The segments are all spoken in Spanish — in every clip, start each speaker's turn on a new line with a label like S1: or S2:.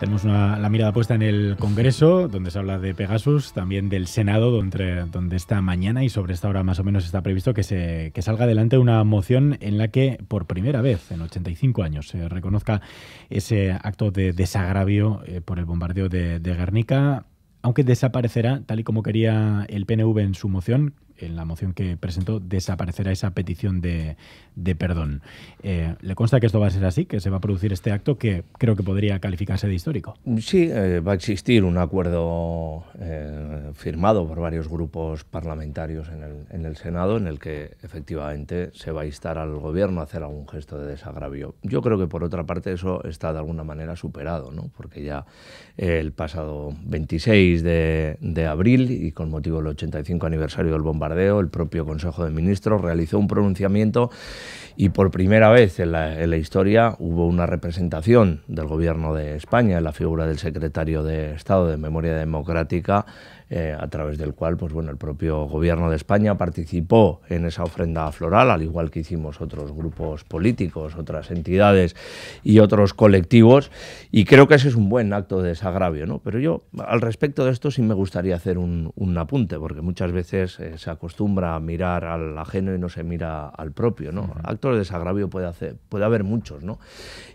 S1: Tenemos una, la mirada puesta en el Congreso, donde se habla de Pegasus, también del Senado, donde, donde esta mañana y sobre esta hora más o menos está previsto que, se, salga adelante una moción en la que por primera vez en 85 años se reconozca ese acto de desagravio eh, por el bombardeo de Guernica aunque desaparecerá, tal y como quería el PNV en su moción, en la moción que presentó, desaparecerá esa petición de, perdón. Eh, ¿Le consta que esto va a ser así, que se va a producir este acto que creo que podría calificarse de histórico?
S2: Sí, eh, va a existir un acuerdo eh, firmado por varios grupos parlamentarios en el, Senado en el que efectivamente se va a instar al Gobierno a hacer algún gesto de desagravio. Yo creo que por otra parte eso está de alguna manera superado, ¿no? porque ya el pasado 26 de, de abril y con motivo del 85 aniversario del bombardeo, el propio Consejo de Ministros realizó un pronunciamiento y por primera vez en la, en la historia hubo una representación del Gobierno de España en la figura del secretario de Estado de Memoria Democrática eh, a través del cual pues bueno, el propio Gobierno de España participó en esa ofrenda floral, al igual que hicimos otros grupos políticos, otras entidades y otros colectivos, y creo que ese es un buen acto de desagravio. ¿no? Pero yo, al respecto de esto, sí me gustaría hacer un, un apunte, porque muchas veces eh, se acostumbra a mirar al ajeno y no se mira al propio. ¿no? Actos de desagravio puede, hacer, puede haber muchos, ¿no?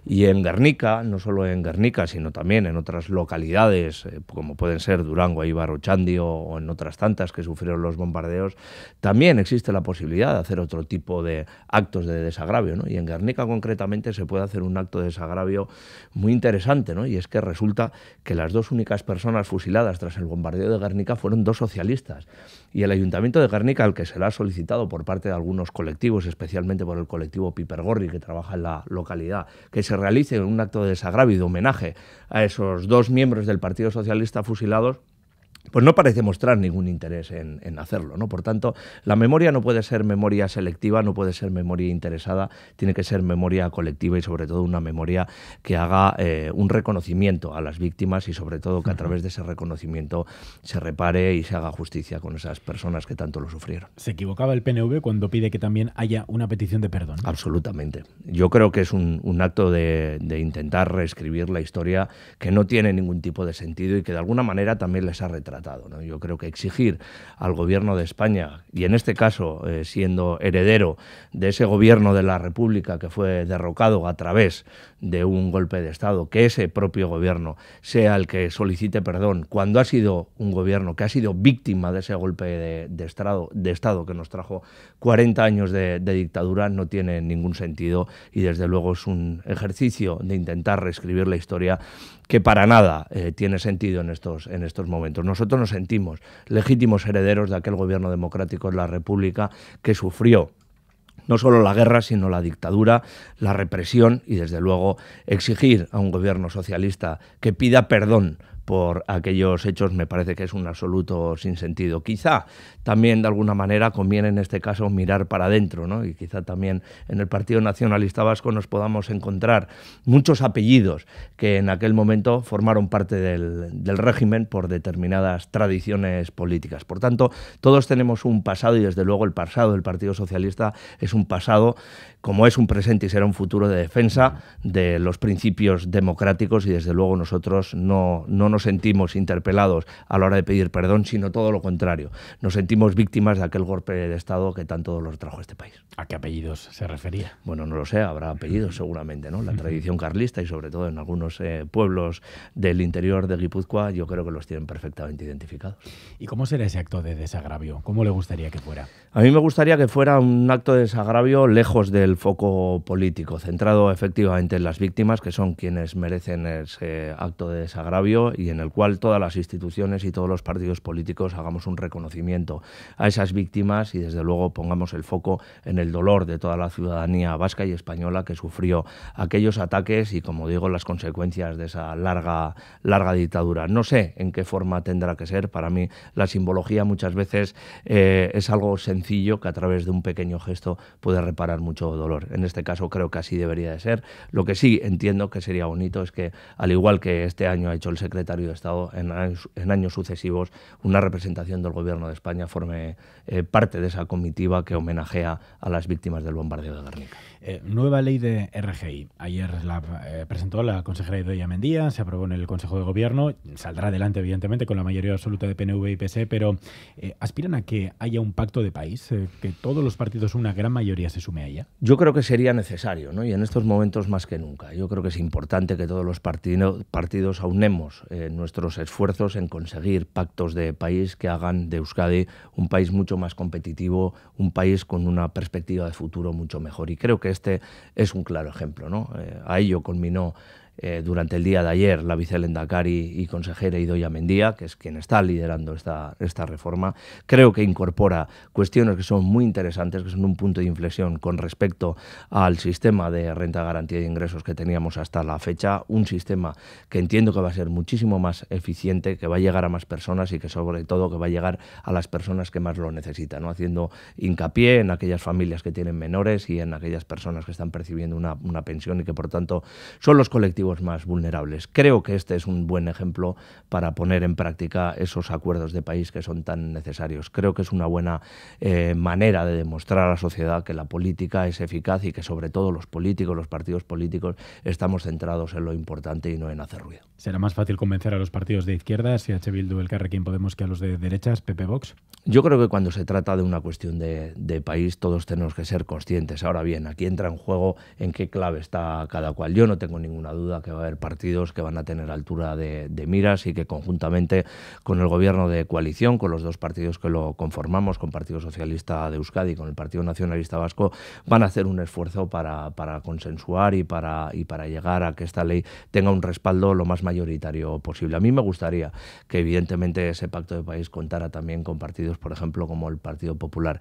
S2: y en Guernica, no solo en Guernica, sino también en otras localidades, eh, como pueden ser Durango, Ibarrochán, o, en otras tantas que sufrieron los bombardeos, también existe la posibilidad de hacer otro tipo de actos de desagravio. Y en Guernica concretamente se puede hacer un acto de desagravio muy interesante, y es que resulta que las dos únicas personas fusiladas tras el bombardeo de Guernica fueron dos socialistas. Y el ayuntamiento de Guernica, al que se le ha solicitado por parte de algunos colectivos, especialmente por el colectivo Piper Gorri, que trabaja en la localidad, que se realice un acto de desagravio y de homenaje a esos dos miembros del Partido Socialista fusilados, pues no parece mostrar ningún interés en, hacerlo. ¿no? Por tanto, la memoria no puede ser memoria selectiva, no puede ser memoria interesada, tiene que ser memoria colectiva y sobre todo una memoria que haga eh, un reconocimiento a las víctimas y sobre todo que a través de ese reconocimiento se repare y se
S1: haga justicia con esas personas que tanto lo sufrieron. ¿Se equivocaba el PNV cuando pide que también haya una petición de perdón? Absolutamente.
S2: Yo creo que es un, acto de, intentar reescribir la historia que no tiene ningún tipo de sentido y que de alguna manera también les ha retrasado. Yo creo que exigir al gobierno de España, y en este caso eh, siendo heredero de ese gobierno de la República que fue derrocado a través de un golpe de Estado, que ese propio gobierno sea el que solicite perdón cuando ha sido un gobierno que ha sido víctima de ese golpe de, estado, de estado que nos trajo 40 años de, de dictadura, no tiene ningún sentido y desde luego es un ejercicio de intentar reescribir la historia que para nada eh, tiene sentido en estos, en estos momentos. Nosotros nos sentimos legítimos herederos de aquel gobierno democrático en la República que sufrió no solo la guerra, sino la dictadura, la represión y, desde luego, exigir a un gobierno socialista que pida perdón por aquellos hechos me parece que es un absoluto sinsentido. Quizá también de alguna manera conviene en este caso mirar para adentro, ¿no? y quizá también en el Partido Nacionalista Vasco nos podamos encontrar muchos apellidos que en aquel momento formaron parte del, del régimen por determinadas tradiciones políticas. Por tanto, todos tenemos un pasado y desde luego el pasado del Partido Socialista es un pasado como es un presente y será un futuro de defensa de los principios democráticos y desde luego nosotros no, no nos sentimos interpelados a la hora de pedir perdón, sino todo lo contrario. Nos sentimos víctimas de aquel golpe de Estado que tanto dolor trajo a este país. ¿A qué apellidos
S1: se refería? Bueno, no lo sé,
S2: habrá apellidos seguramente, ¿no? La tradición carlista y sobre todo en algunos eh, pueblos del interior de Guipúzcoa yo creo que los tienen perfectamente identificados.
S1: ¿Y cómo será ese acto de desagravio? ¿Cómo le gustaría que fuera?
S2: A mí me gustaría que fuera un acto de desagravio lejos del el foco político, centrado efectivamente en las víctimas, que son quienes merecen ese acto de desagravio y en el cual todas las instituciones y todos los partidos políticos hagamos un reconocimiento a esas víctimas y desde luego pongamos el foco en el dolor de toda la ciudadanía vasca y española que sufrió aquellos ataques y, como digo, las consecuencias de esa larga, larga dictadura. No sé en qué forma tendrá que ser. Para mí la simbología muchas veces eh, es algo sencillo que a través de un pequeño gesto puede reparar mucho dolor. En este caso creo que así debería de ser. Lo que sí entiendo que sería bonito es que, al igual que este año ha hecho el secretario de Estado, en años, sucesivos una representación del Gobierno de España forme eh, parte de esa comitiva que homenajea a las víctimas del bombardeo
S1: de Guernica. Eh, nueva ley de RGI. Ayer la eh, presentó la consejera Idoia Mendía, se aprobó en el Consejo de Gobierno, saldrá adelante evidentemente con la mayoría absoluta de PNV y PS, e, pero eh, ¿aspiran a que haya un pacto de país, que todos los partidos, una gran mayoría, se sume a ella?
S2: Yo creo que sería necesario, ¿no? y en estos momentos más que nunca. Yo creo que es importante que todos los partidos aunemos nuestros esfuerzos en conseguir pactos de país que hagan de Euskadi un país mucho más competitivo, un país con una perspectiva de futuro mucho mejor. Y creo que este es un claro ejemplo. ¿no? Eh, a ello culminó eh, durante el día de ayer la vicelenda Cari y consejera Idoya Mendía, que es quien está liderando esta, esta reforma. Creo que incorpora cuestiones que son muy interesantes, que son un punto de inflexión con respecto al sistema de renta garantía de ingresos que teníamos hasta la fecha, un sistema que entiendo que va a ser muchísimo más eficiente, que va a llegar a más personas y que sobre todo que va a llegar a las personas que más lo necesitan, haciendo hincapié en aquellas familias que tienen menores y en aquellas personas que están percibiendo una pensión y que por tanto son los colectivos más vulnerables. Creo que este es un buen ejemplo para poner en práctica esos acuerdos de país que son tan necesarios. Creo que es una buena eh, manera de demostrar a la sociedad que la política es eficaz y que sobre todo los políticos, los partidos políticos, estamos centrados en lo importante y no en
S1: hacer ruido. ¿Será más fácil convencer a los partidos de izquierda, si H. Bildu, el Carrequín Podemos, que a los de derechas, PP Vox?
S2: yo creo que cuando se trata de una cuestión de, país todos tenemos que ser conscientes. Ahora bien, aquí entra en juego en qué clave está cada cual. Yo no tengo ninguna duda que va a haber partidos que van a tener altura de, miras y que conjuntamente con el gobierno de coalición, con los dos partidos que lo conformamos, con el Partido Socialista de Euskadi y con el Partido Nacionalista Vasco, van a hacer un esfuerzo para, para consensuar y para, y para llegar a que esta ley tenga un respaldo lo más mayoritario posible. A mí me gustaría que evidentemente ese pacto de país contara también con partidos por ejemplo, como el Partido Popular.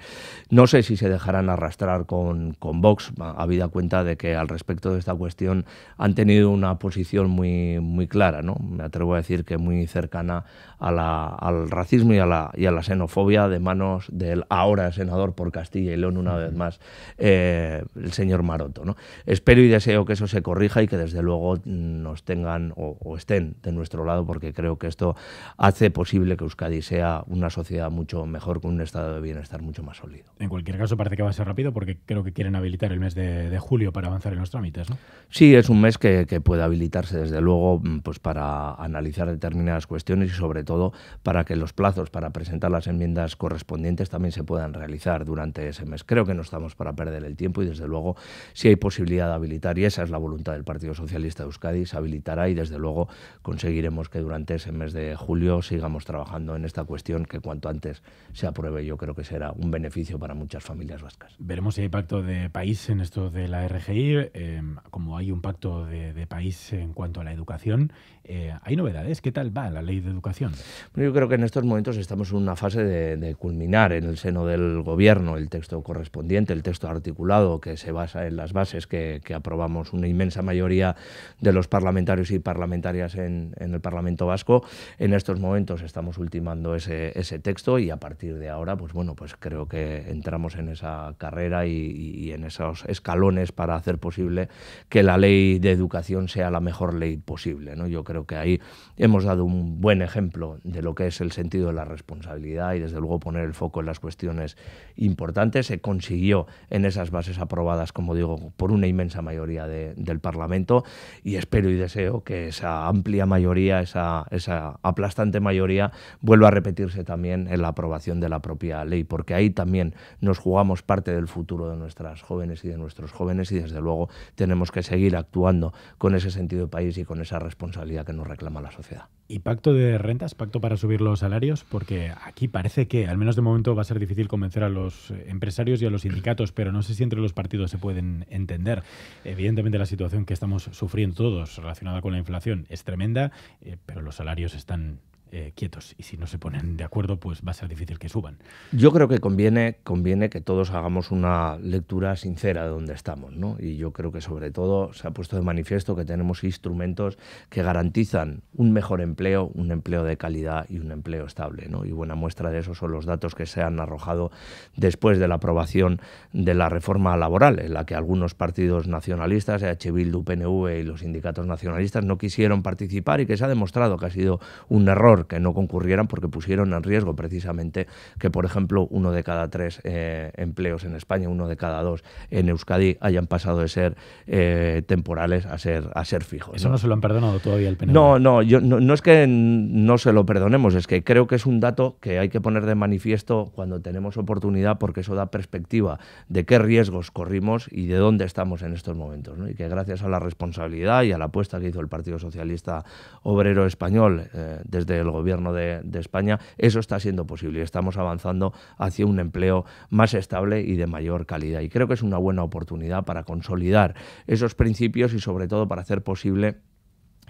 S2: No sé si se dejarán arrastrar con, con Vox, habida cuenta de que al respecto de esta cuestión han tenido una posición muy, muy clara, ¿no? me atrevo a decir que muy cercana a al racismo y a, la, xenofobia de manos del ahora senador por Castilla y León, una vez más, eh, el señor Maroto. ¿no? Espero y deseo que eso se corrija y que desde luego nos tengan o, estén de nuestro lado, porque creo que esto hace posible que Euskadi sea una sociedad
S1: mucho mejor, con un estado de bienestar mucho más sólido. En cualquier caso, parece que va a ser rápido porque creo que quieren habilitar el mes de, julio para avanzar en los trámites, ¿no?
S2: Sí, es un mes que, puede habilitarse, desde luego, mm, pues para analizar determinadas cuestiones y sobre todo para que los plazos para presentar las enmiendas correspondientes también se puedan realizar durante ese mes. Creo que no estamos para perder el tiempo y, desde luego, si hay posibilidad de habilitar, y esa es la voluntad del Partido Socialista de Euskadi, se habilitará y, desde luego, conseguiremos que durante ese mes de julio sigamos trabajando en esta cuestión que cuanto antes se apruebe, yo creo que será un beneficio para muchas familias vascas.
S1: Veremos si hay pacto de país en esto de la RGI, eh, como hay un pacto de país en cuanto a la educación eh, ¿Hay novedades? ¿Qué tal va la ley de educación?
S2: yo creo que en estos momentos estamos en una fase de, culminar en el seno del Gobierno el texto correspondiente, el texto articulado que se basa en las bases que, aprobamos una inmensa mayoría de los parlamentarios y parlamentarias en, el Parlamento Vasco. En estos momentos estamos ultimando ese, texto y a partir de ahora, pues bueno, pues creo que entramos en esa carrera y, y en esos escalones para hacer posible que la ley de educación sea la mejor ley posible. ¿no? Yo creo creo que ahí hemos dado un buen ejemplo de lo que es el sentido de la responsabilidad y desde luego poner el foco en las cuestiones importantes. Se consiguió en esas bases aprobadas, como digo, por una inmensa mayoría del Parlamento y espero y deseo que esa amplia mayoría, esa, esa aplastante mayoría, vuelva a repetirse también en la aprobación de la propia ley, porque ahí también nos jugamos parte del futuro de nuestras jóvenes y de nuestros jóvenes y desde luego tenemos que seguir actuando con ese sentido de país y con esa responsabilidad que nos reclama la sociedad.
S1: ¿Y pacto de rentas, pacto para subir los salarios? Porque aquí parece que, al menos de momento, va a ser difícil convencer a los eh, empresarios y a los sindicatos, pero no sé si entre los partidos se pueden entender. Evidentemente la situación que estamos sufriendo todos relacionada con la inflación es tremenda, eh, pero los salarios están eh, quietos y si no se ponen de acuerdo, pues va a ser difícil que suban.
S2: Yo creo que conviene, conviene que todos hagamos una lectura sincera de dónde estamos, ¿no? Y yo creo que sobre todo se ha puesto de manifiesto que tenemos instrumentos que garantizan un mejor empleo, un empleo de calidad y un empleo estable, ¿no? Y buena muestra de eso son los datos que se han arrojado después de la aprobación de la reforma laboral, en la que algunos partidos nacionalistas, EH Bildu, PNV y los sindicatos nacionalistas no quisieron participar y que se ha demostrado que ha sido un error que no concurrieran porque pusieron en riesgo precisamente que, por ejemplo, uno de cada tres eh, empleos en España, uno de cada dos en Euskadi hayan pasado de ser eh, temporales a ser, a ser fijos. Eso ¿no? se lo han perdonado todavía el PNV. No, no, yo, no, es que no se lo perdonemos, es que creo que es un dato que hay que poner de manifiesto cuando tenemos oportunidad porque eso da perspectiva de qué riesgos corrimos y de dónde estamos en estos momentos. Y que gracias a la responsabilidad y a la apuesta que hizo el Partido Socialista Obrero Español eh, desde el el Gobierno de, España, eso está siendo posible. y Estamos avanzando hacia un empleo más estable y de mayor calidad. Y creo que es una buena oportunidad para consolidar esos principios y sobre todo para hacer posible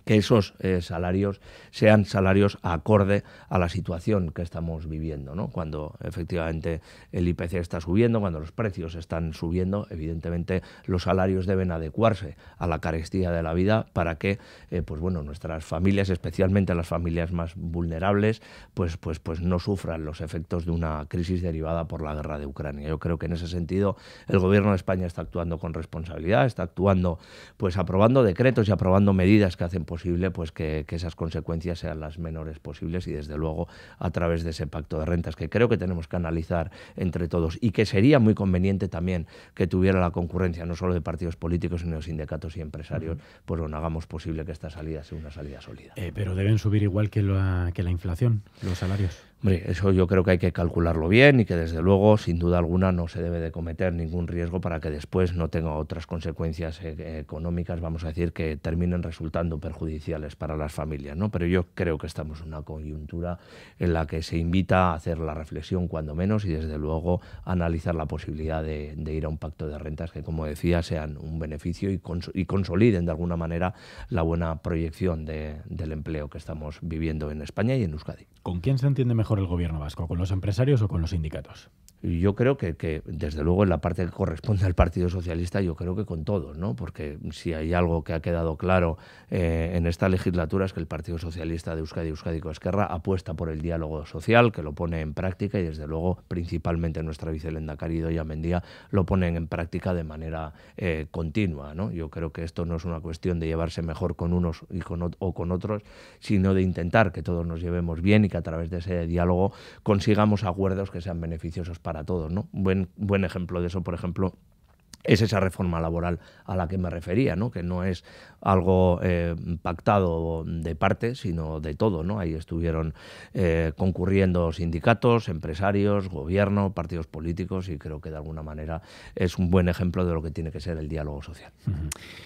S2: que esos eh, salarios sean salarios acorde a la situación que estamos viviendo. ¿no? Cuando efectivamente el IPC está subiendo, cuando los precios están subiendo, evidentemente los salarios deben adecuarse a la carestía de la vida para que eh, pues bueno, nuestras familias, especialmente las familias más vulnerables, pues, pues, pues no sufran los efectos de una crisis derivada por la guerra de Ucrania. Yo creo que en ese sentido el Gobierno de España está actuando con responsabilidad, está actuando pues aprobando decretos y aprobando medidas que hacen posible posible pues que, esas consecuencias sean las menores posibles y desde luego a través de ese pacto de rentas que creo que tenemos que analizar entre todos y que sería muy conveniente también que tuviera la concurrencia no solo de partidos políticos sino de sindicatos y empresarios, pues bueno, hagamos posible que esta salida sea una salida
S1: sólida. Eh, pero deben subir igual que la, que la inflación, los salarios. Hombre, eso yo creo que hay que
S2: calcularlo bien y que desde luego, sin duda alguna, no se debe de cometer ningún riesgo para que después no tenga otras consecuencias e-, económicas, vamos a decir, que terminen resultando perjudiciales para las familias, ¿no? Pero yo creo que estamos en una coyuntura en la que se invita a hacer la reflexión cuando menos y desde luego analizar la posibilidad de, ir a un pacto de rentas que, como decía, sean un beneficio y, consoliden de alguna manera la buena proyección
S1: del empleo que estamos viviendo en España y en Euskadi. ¿Con quién se entiende mejor? mejor el gobierno vasco, con los empresarios o con los sindicatos?
S2: yo creo que, desde luego, en la parte que corresponde al Partido Socialista, yo creo que con todos, ¿no? Porque si hay algo que ha quedado claro eh, en esta legislatura es que el Partido Socialista de Euskadi, y Euskadi Coesquerra apuesta por el diálogo social, que lo pone en práctica y, desde luego, principalmente nuestra vicelenda Carido y Amendía lo ponen en práctica de manera eh, continua, ¿no? Yo creo que esto no es una cuestión de llevarse mejor con unos y con, o con otros, sino de intentar que todos nos llevemos bien y que a través de ese diálogo consigamos acuerdos que sean beneficiosos para para todos. ¿no? Buen, buen ejemplo de eso, por ejemplo, es esa reforma laboral a la que me refería, ¿no? que no es algo eh, pactado de parte, sino de todo. ¿no? Ahí estuvieron eh, concurriendo sindicatos, empresarios, gobierno, partidos políticos y creo que de alguna manera es un buen ejemplo de lo que tiene
S1: que ser el diálogo social.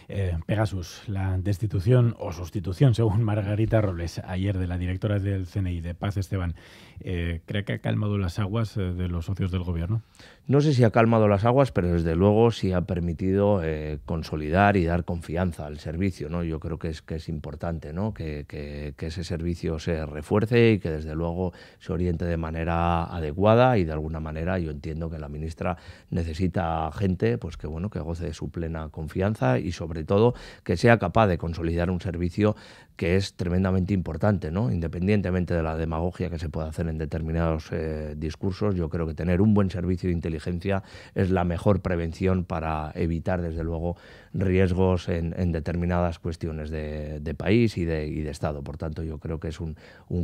S1: Eh, Pegasus, la destitución o sustitución, según Margarita Robles, ayer de la directora del CNI, de Paz Esteban, ¿cree que ha calmado las aguas de los socios del gobierno?
S2: No sé si ha calmado las aguas, pero desde luego sí ha permitido consolidar y dar confianza al servicio yo creo que es, que es importante, Que, ese servicio se refuerce y que desde luego se oriente de manera adecuada y de alguna manera yo entiendo que la ministra necesita gente, pues que bueno, que goce de su plena confianza y sobre todo que sea capaz de consolidar un servicio que es tremendamente importante, Independientemente de la demagogia que se pueda hacer en determinados eh, discursos, yo creo que tener un buen servicio de inteligencia es la mejor prevención para evitar desde luego riesgos en, en determinados cuestiones de, país y de, de, Estado. Por tanto, yo creo que es un,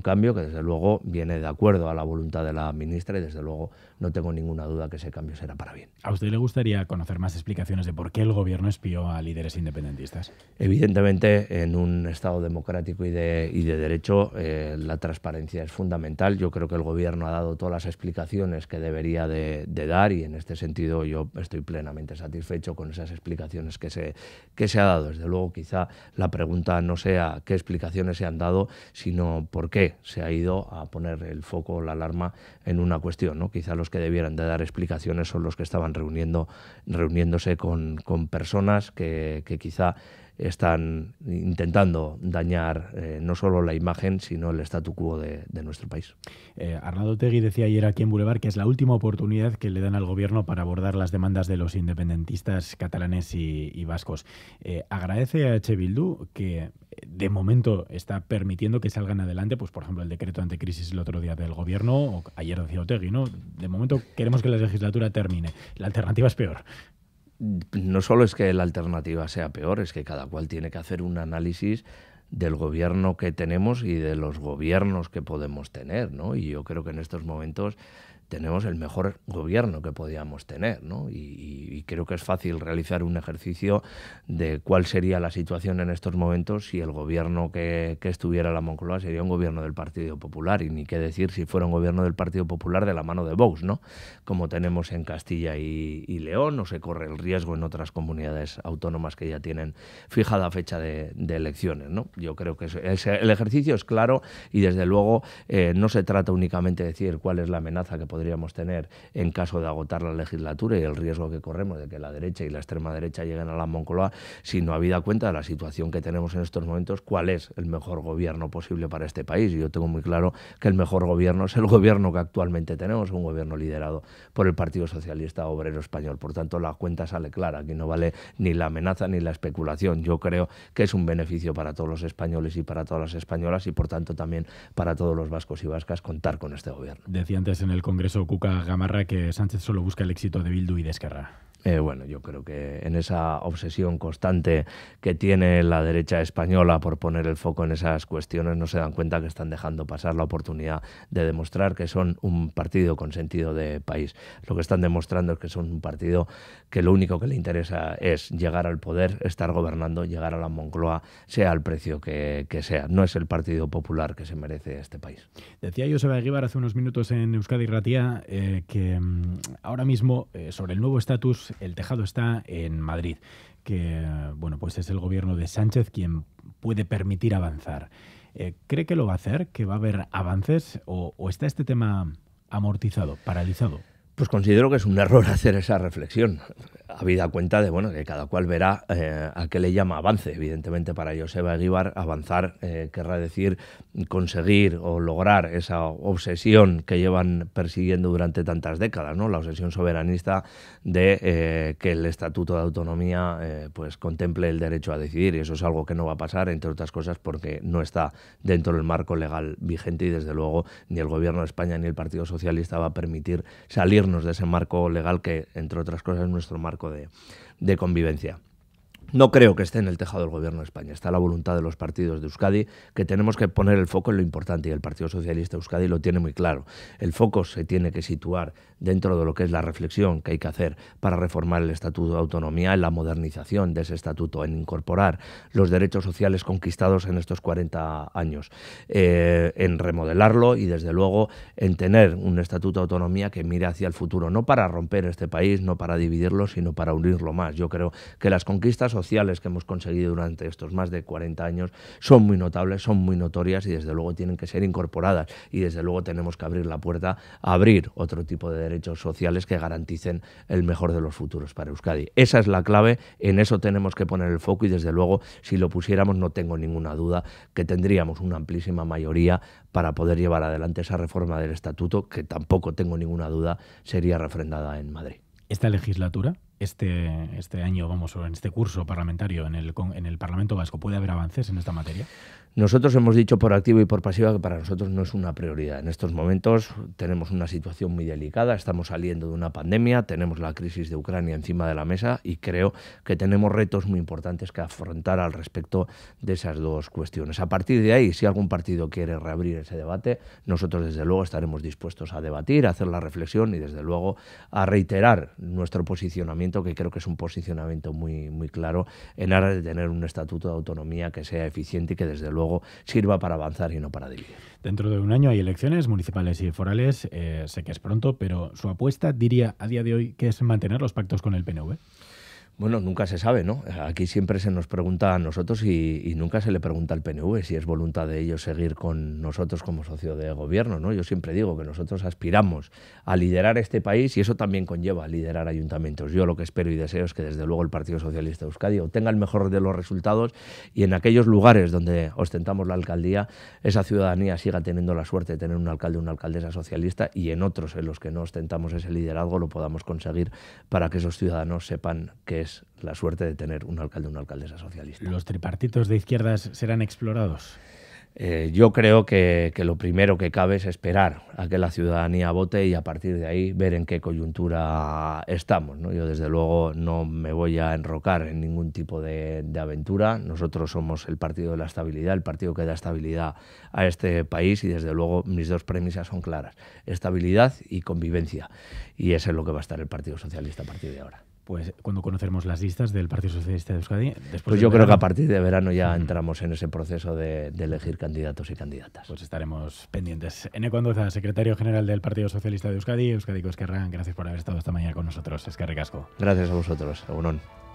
S2: cambio que, desde luego, viene de acuerdo a la voluntad de la ministra y, desde luego, no tengo ninguna duda que ese cambio será para bien.
S1: ¿A usted le gustaría conocer más explicaciones de por qué el gobierno espió a líderes independentistas?
S2: Evidentemente, en un Estado democrático y de, y de derecho, eh, la transparencia es fundamental. Yo creo que el gobierno ha dado todas las explicaciones que debería de, de dar y, en este sentido, yo estoy plenamente satisfecho con esas explicaciones que se, que se ha dado. Desde luego, Quizá la pregunta no sea qué explicaciones se han dado, sino por qué se ha ido a poner el foco o la alarma en una cuestión. ¿no? Quizá los que debieran de dar explicaciones son los que estaban reuniendo, reuniéndose con, personas que quizá están intentando dañar eh, no solo la imagen, sino el statu quo de, nuestro país.
S1: Eh, Arnaldo Tegui decía ayer aquí en Boulevard que es la última oportunidad que le dan al gobierno para abordar las demandas de los independentistas catalanes y, vascos. Eh, agradece a Eche que eh, de momento está permitiendo que salgan adelante, pues por ejemplo el decreto crisis el otro día del gobierno, o ayer decía Otegui, ¿no? De momento queremos que la legislatura termine. La alternativa es peor
S2: no solo es que la alternativa sea peor, es que cada cual tiene que hacer un análisis del gobierno que tenemos y de los gobiernos que podemos tener, ¿no? Y yo creo que en estos momentos tenemos el mejor gobierno que podíamos tener. ¿no? Y, creo que es fácil realizar un ejercicio de cuál sería la situación en estos momentos si el gobierno que, estuviera la Moncloa sería un gobierno del Partido Popular. Y ni qué decir si fuera un gobierno del Partido Popular de la mano de Vox, ¿no? como tenemos en Castilla y, León, o se corre el riesgo en otras comunidades autónomas que ya tienen fijada fecha de, elecciones. ¿no? Yo creo que el ejercicio es claro y desde luego eh, no se trata únicamente de decir cuál es la amenaza que podríamos tener en caso de agotar la legislatura y el riesgo que corremos de que la derecha y la extrema derecha lleguen a la Moncloa, si no habida cuenta de la situación que tenemos en estos momentos, cuál es el mejor gobierno posible para este país. Y yo tengo muy claro que el mejor gobierno es el gobierno que actualmente tenemos, un gobierno liderado por el Partido Socialista Obrero Español. Por tanto, la cuenta sale clara, aquí no vale ni la amenaza ni la especulación. Yo creo que es un beneficio para todos los españoles y para todas las españolas y, por tanto, también para todos los vascos y vascas contar con este gobierno.
S1: Decía antes en el Congreso eso Cuca Gamarra que Sánchez solo busca el éxito de Bildu y de eh, bueno, yo
S2: creo que en esa obsesión constante que tiene la derecha española por poner el foco en esas cuestiones, no se dan cuenta que están dejando pasar la oportunidad de demostrar que son un partido con sentido de país. Lo que están demostrando es que son un partido que lo único que le interesa es llegar al poder, estar gobernando, llegar a la Moncloa, sea el precio que, sea. No es el Partido Popular que se merece este país.
S1: Decía Joseba Aguibar hace unos minutos en Euskadi Ratia eh, que mm, ahora mismo eh, sobre el nuevo estatus el tejado está en Madrid, que pues es el gobierno de Sánchez quien puede permitir avanzar. Eh, ¿Cree que lo va a hacer? ¿Que va a haber avances? o está este tema amortizado, paralizado?
S2: Pues considero que es un error hacer esa reflexión habida cuenta de bueno que cada cual verá eh, a qué le llama avance. Evidentemente, para Joseba Eguíbar, avanzar eh, querrá decir conseguir o lograr esa obsesión que llevan persiguiendo durante tantas décadas, ¿no? La obsesión soberanista de eh, que el Estatuto de Autonomía pues contemple el derecho a decidir. Y eso es algo que no va a pasar, entre otras cosas, porque no está dentro del marco legal vigente y desde luego ni el Gobierno de España ni el Partido Socialista va a permitir salirnos de ese marco legal que, entre otras cosas, es nuestro marco de convivencia. No creo que esté en el tejado del gobierno de España. Está la voluntad de los partidos de Euskadi, que tenemos que poner el foco en lo importante y el Partido Socialista Euskadi lo tiene muy claro. El foco se tiene que situar dentro de lo que es la reflexión que hay que hacer para reformar el Estatuto de Autonomía, en la modernización de ese estatuto, en incorporar los derechos sociales conquistados en estos 40 años, eh, en remodelarlo y desde luego en tener un Estatuto de Autonomía que mire hacia el futuro, no para romper este país, no para dividirlo, sino para unirlo más. Yo creo que las conquistas sociales que hemos conseguido durante estos más de 40 años son muy notables, son muy notorias y desde luego tienen que ser incorporadas y desde luego tenemos que abrir la puerta a abrir otro tipo de derechos sociales que garanticen el mejor de los futuros para Euskadi. Esa es la clave, en eso tenemos que poner el foco y desde luego si lo pusiéramos no tengo ninguna duda que tendríamos una amplísima mayoría para poder llevar adelante esa reforma del estatuto que tampoco tengo
S1: ninguna duda sería refrendada en Madrid. ¿Esta legislatura? este, este año, vamos, en este curso parlamentario en el, en el Parlamento Vasco? ¿Puede haber avances en esta materia?
S2: Nosotros hemos dicho por activo y por pasiva que para nosotros no es una prioridad. En estos momentos tenemos una situación muy delicada, estamos saliendo de una pandemia, tenemos la crisis de Ucrania encima de la mesa y creo que tenemos retos muy importantes que afrontar al respecto de esas dos cuestiones. A partir de ahí, si algún partido quiere reabrir ese debate, nosotros desde luego estaremos dispuestos a debatir, a hacer la reflexión y desde luego a reiterar nuestro posicionamiento, que creo que es un posicionamiento muy, muy claro en aras de tener un estatuto de autonomía que sea eficiente y que desde luego sirva para avanzar y no para dividir.
S1: Dentro de un año hay elecciones municipales y forales, eh, sé que es pronto, pero su apuesta diría a día de hoy que es mantener los pactos con el PNV. Bueno, nunca
S2: se sabe, ¿no? Aquí siempre se nos pregunta a nosotros y, nunca se le pregunta al PNV si es voluntad de ellos seguir con nosotros como socio de gobierno, ¿no? Yo siempre digo que nosotros aspiramos a liderar este país y eso también conlleva a liderar ayuntamientos. Yo lo que espero y deseo es que desde luego el Partido Socialista de Euskadi obtenga el mejor de los resultados y en aquellos lugares donde ostentamos la alcaldía, esa ciudadanía siga teniendo la suerte de tener un alcalde o una alcaldesa socialista y en otros en los que no ostentamos ese liderazgo lo podamos conseguir para que esos ciudadanos sepan que es la suerte de tener un alcalde o una alcaldesa socialista.
S1: ¿Los tripartitos de izquierdas serán explorados?
S2: Eh, yo creo que, lo primero que cabe es esperar a que la ciudadanía vote y a partir de ahí ver en qué coyuntura estamos. ¿no? Yo desde luego no me voy a enrocar en ningún tipo de, de, aventura. Nosotros somos el partido de la estabilidad, el partido que da estabilidad a este país y desde luego mis dos premisas son claras, estabilidad y convivencia. Y eso es lo que va a estar el Partido Socialista a partir de ahora pues
S1: cuando conoceremos las listas del Partido Socialista de Euskadi. Después pues yo creo que a partir de verano ya entramos en ese proceso de, elegir candidatos y candidatas. Pues estaremos pendientes. en secretario general del Partido Socialista de Euskadi, Euskadi Coescarran, gracias por haber estado esta mañana con nosotros. Es que recasco.
S2: Gracias a vosotros. Egunon.